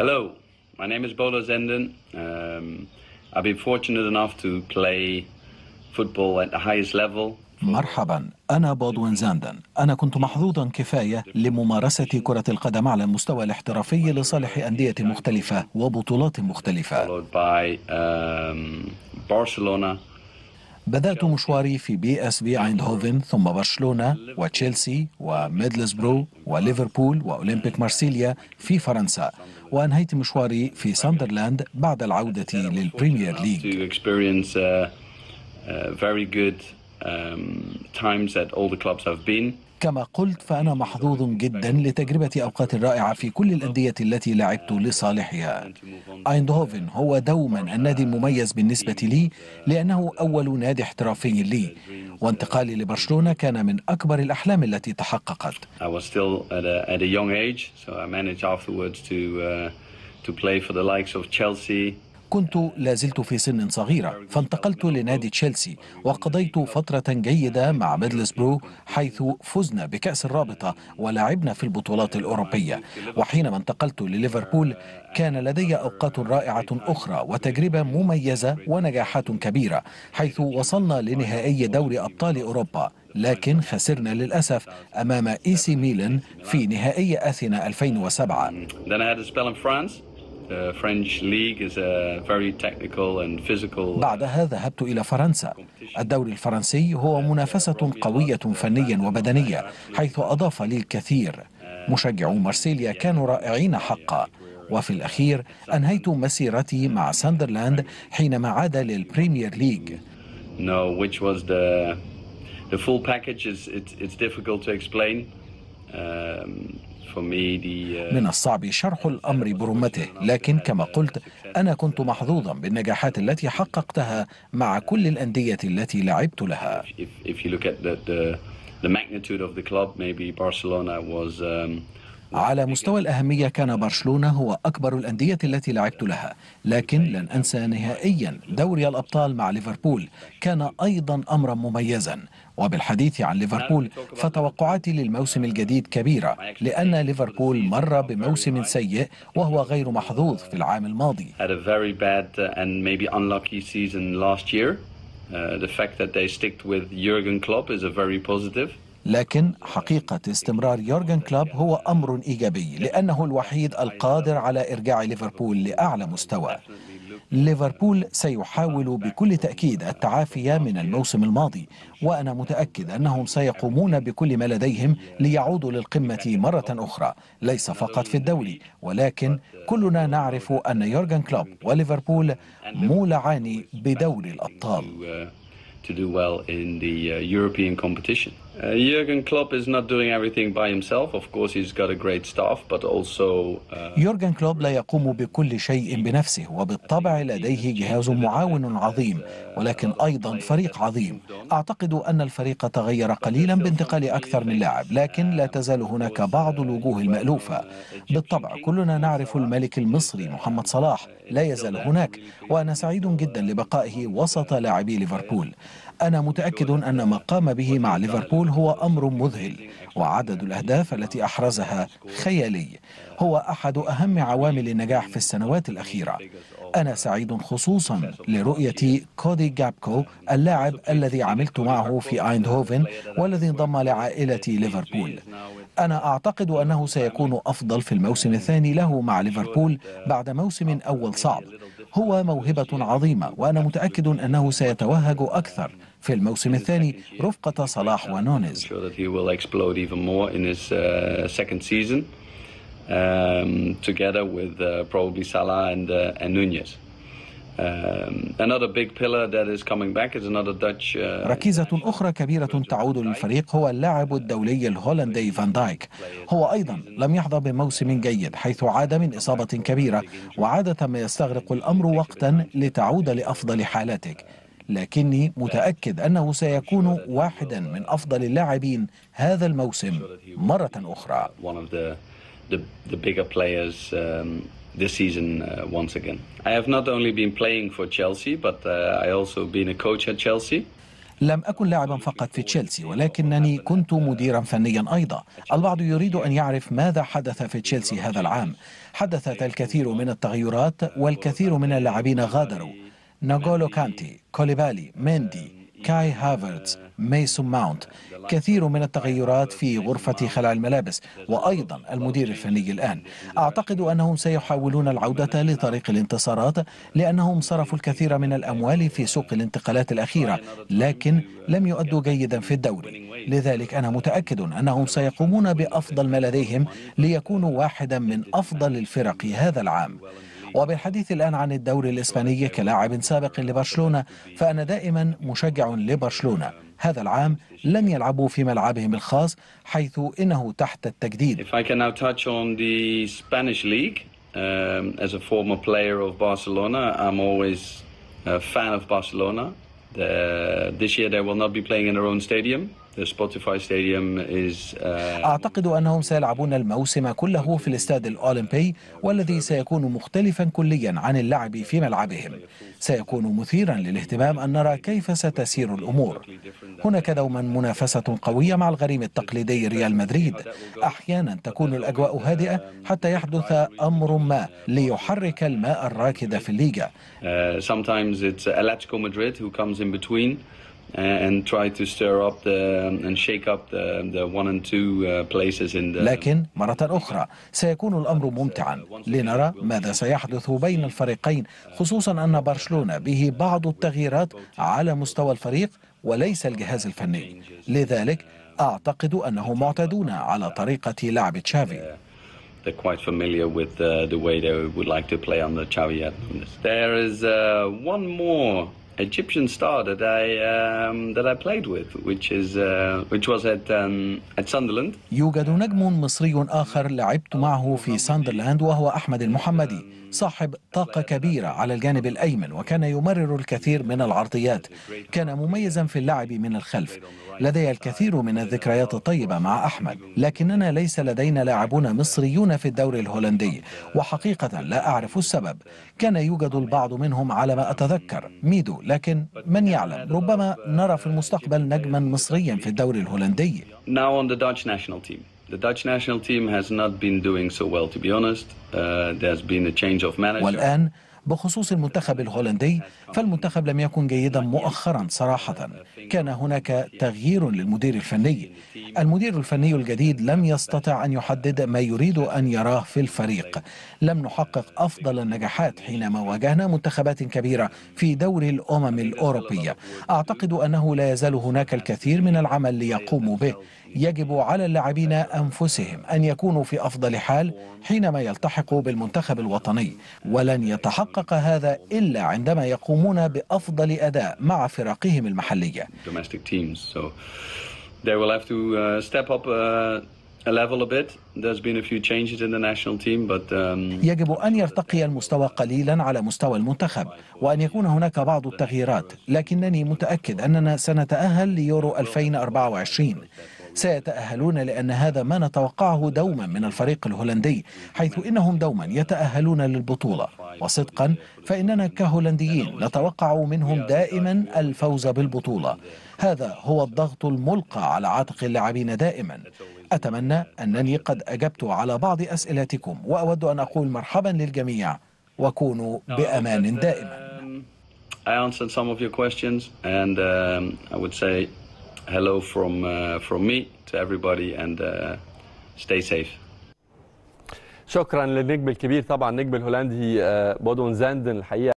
Hello, my name is Bodo Zenden. Um, I've been fortunate enough to play football at the highest level. مرحبا أنا بودوين زاندن أنا كنت محظوظا كفاية لممارسة كرة القدم على المستوى الاحترافي لصالح أندية مختلفة وبطولات مختلفة بدأت مشواري في بي اس بي هوفن ثم برشلونة وتشيلسي وميدلزبرو وليفربول وأولمبيك مارسيليا في فرنسا وأنهيت مشواري في ساندرلاند بعد العودة للبريمير ليج uh, uh, very good um, times that all the clubs have been. كما قلت فأنا محظوظ جدا لتجربة أوقات رائعة في كل الأندية التي لعبت لصالحها أيندهوفن هو دوما النادي المميز بالنسبة لي لأنه أول نادي احترافي لي وانتقالي لبرشلونة كان من أكبر الأحلام التي تحققت uh, to play for the likes of Chelsea, كنت لازلت في سن صغيرة فانتقلت لنادي تشيلسي وقضيت فترة جيدة مع ميدلسبرو حيث فزنا بكأس الرابطة ولعبنا في البطولات الأوروبية وحينما انتقلت لليفربول كان لدي أوقات رائعة أخرى وتجربة مميزة ونجاحات كبيرة حيث وصلنا لنهائي دوري أبطال أوروبا لكن خسرنا للأسف أمام إيسي ميلان في نهائي أثينا 2007 بعدها ذهبت إلى فرنسا الدوري الفرنسي هو uh, منافسة قوية فنيا وبدنيا حيث أضاف لي الكثير uh, مشجعو مارسيليا كانوا رائعين حقا وفي الأخير أنهيت مسيرتي مع ساندرلاند حينما عاد للبريمير ليج No, which was the the full package is it's it's difficult to explain. Um, من الصعب شرح الأمر برمته لكن كما قلت أنا كنت محظوظا بالنجاحات التي حققتها مع كل الأندية التي لعبت لها the magnitude of the club, maybe Barcelona was um, على مستوى الأهمية كان برشلونة هو أكبر الأندية التي لعبت لها لكن لن أنسى نهائيا دوري الأبطال مع ليفربول كان أيضا أمرا مميزا وبالحديث عن ليفربول فتوقعاتي للموسم الجديد كبيرة لأن ليفربول مر بموسم سيء وهو غير محظوظ في العام الماضي uh, The fact that they sticked with Jurgen Klopp is a very positive. لكن حقيقة استمرار يورجن كلوب هو أمر إيجابي لأنه الوحيد القادر على إرجاع ليفربول لأعلى مستوى ليفربول سيحاول بكل تأكيد التعافي من الموسم الماضي وأنا متأكد أنهم سيقومون بكل ما لديهم ليعودوا للقمة مرة أخرى ليس فقط في الدوري ولكن كلنا نعرف أن يورجن كلوب وليفربول مولعان بدور الأبطال uh, Uh, Jurgen Klopp is not doing everything by himself. Of course, he's got a great staff, but also. Uh... يورجن كلوب لا يقوم بكل شيء بنفسه، وبالطبع لديه جهاز معاون عظيم، ولكن أيضا فريق عظيم. أعتقد أن الفريق تغير قليلا بانتقال أكثر من لاعب، لكن لا تزال هناك بعض الوجوه المألوفة. بالطبع كلنا نعرف الملك المصري محمد صلاح، لا يزال هناك، وأنا سعيد جدا لبقائه وسط لاعبي ليفربول. أنا متأكد أن ما قام به مع ليفربول هو أمر مذهل وعدد الأهداف التي أحرزها خيالي هو أحد أهم عوامل النجاح في السنوات الأخيرة أنا سعيد خصوصا لرؤية كودي جابكو اللاعب الذي عملت معه في أيندهوفن والذي انضم لعائلة ليفربول أنا أعتقد أنه سيكون أفضل في الموسم الثاني له مع ليفربول بعد موسم أول صعب هو موهبة عظيمة وأنا متأكد أنه سيتوهج أكثر في الموسم الثاني رفقة صلاح ونونيز uh, Um, together with uh, probably Salah and, uh, and Nunez. Um, uh, ركيزة أخرى كبيرة تعود للفريق هو اللاعب الدولي الهولندي فان دايك هو أيضا لم يحظى بموسم جيد حيث عاد من إصابة كبيرة وعادة ما يستغرق الأمر وقتا لتعود لأفضل حالاتك لكني متأكد أنه سيكون واحدا من uh, أفضل اللاعبين هذا الموسم مرة أخرى um, this season uh, once again. I have not only been playing for Chelsea, but uh, I also been a coach at Chelsea. لم أكن لاعبا فقط في تشيلسي ولكنني uh, كنت uh, مديرا فنيا أيضا البعض يريد أن يعرف ماذا حدث في تشيلسي هذا العام حدثت الكثير من التغيرات والكثير من اللاعبين غادروا ناغولو كانتي كوليبالي ميندي كاي هافرتز ميسون ماونت كثير من التغيرات في غرفة خلع الملابس وأيضا المدير الفني الآن أعتقد أنهم سيحاولون العودة لطريق الانتصارات لأنهم صرفوا الكثير من الأموال في سوق الانتقالات الأخيرة لكن لم يؤدوا جيدا في الدوري لذلك أنا متأكد أنهم سيقومون بأفضل ما لديهم ليكونوا واحدا من أفضل الفرق هذا العام وبالحديث الآن عن الدوري الإسباني كلاعب سابق لبرشلونة فأنا دائما مشجع لبرشلونة هذا العام لم يلعبوا في ملعبهم الخاص حيث إنه تحت التجديد Um, as a former player of Barcelona, I'm always a fan of Barcelona. this year they will not be playing in their own stadium, Uh, أعتقد أنهم سيلعبون الموسم كله في الاستاد الأولمبي والذي سيكون مختلفا كليا عن اللعب في ملعبهم سيكون مثيرا للاهتمام أن نرى كيف ستسير الأمور هناك دوما منافسة قوية مع الغريم التقليدي ريال مدريد أحيانا تكون الأجواء هادئة حتى يحدث أمر ما ليحرك الماء الراكد في الليجا uh, لكن مرة أخرى سيكون الأمر ممتعا لنرى ماذا سيحدث بين الفريقين خصوصا أن برشلونة به بعض التغييرات على مستوى الفريق وليس الجهاز الفني لذلك أعتقد أنهم معتادون على طريقة لعب تشافي uh, they're quite familiar with uh, the way they would like to play on the Chavi. There is uh, one more Egyptian star that I um, that I played with, which is uh, which was at um, at Sunderland. يوجد نجم مصري آخر لعبت معه في ساندرلاند وهو أحمد المحمدي صاحب طاقة كبيرة على الجانب الأيمن وكان يمرر الكثير من العرضيات كان مميزا في اللعب من الخلف لدي الكثير من الذكريات الطيبة مع أحمد لكننا ليس لدينا لاعبون مصريون في الدوري الهولندي وحقيقة لا أعرف السبب كان يوجد البعض منهم على ما أتذكر ميدو لكن من يعلم ربما نرى في المستقبل نجما مصريا في الدوري الهولندي uh, والآن بخصوص المنتخب الهولندي فالمنتخب لم يكن جيدا مؤخرا صراحة كان هناك تغيير للمدير الفني المدير الفني الجديد لم يستطع أن يحدد ما يريد أن يراه في الفريق لم نحقق أفضل النجاحات حينما واجهنا منتخبات كبيرة في دوري الأمم الأوروبية أعتقد أنه لا يزال هناك الكثير من العمل ليقوموا به يجب على اللاعبين أنفسهم أن يكونوا في أفضل حال حينما يلتحقوا بالمنتخب الوطني ولن يتحقق هذا إلا عندما يقومون بأفضل أداء مع فرقهم المحلية They will have to uh, step up uh, يجب أن يرتقي المستوى قليلا على مستوى المنتخب وأن يكون هناك بعض التغييرات لكنني متأكد أننا سنتأهل ليورو 2024 سيتأهلون لأن هذا ما نتوقعه دوما من الفريق الهولندي حيث إنهم دوما يتأهلون للبطولة وصدقا فإننا كهولنديين نتوقع منهم دائما الفوز بالبطولة هذا هو الضغط الملقى على عاتق اللاعبين دائما أتمنى أنني قد أجبت على بعض أسئلتكم وأود أن أقول مرحبا للجميع وكونوا بأمان دائما I answered some of your questions and um, I would say hello from uh, from me to everybody and uh, stay safe. شكرا للنجم الكبير طبعا النجم الهولندي آه، بودون زاندن الحقيقه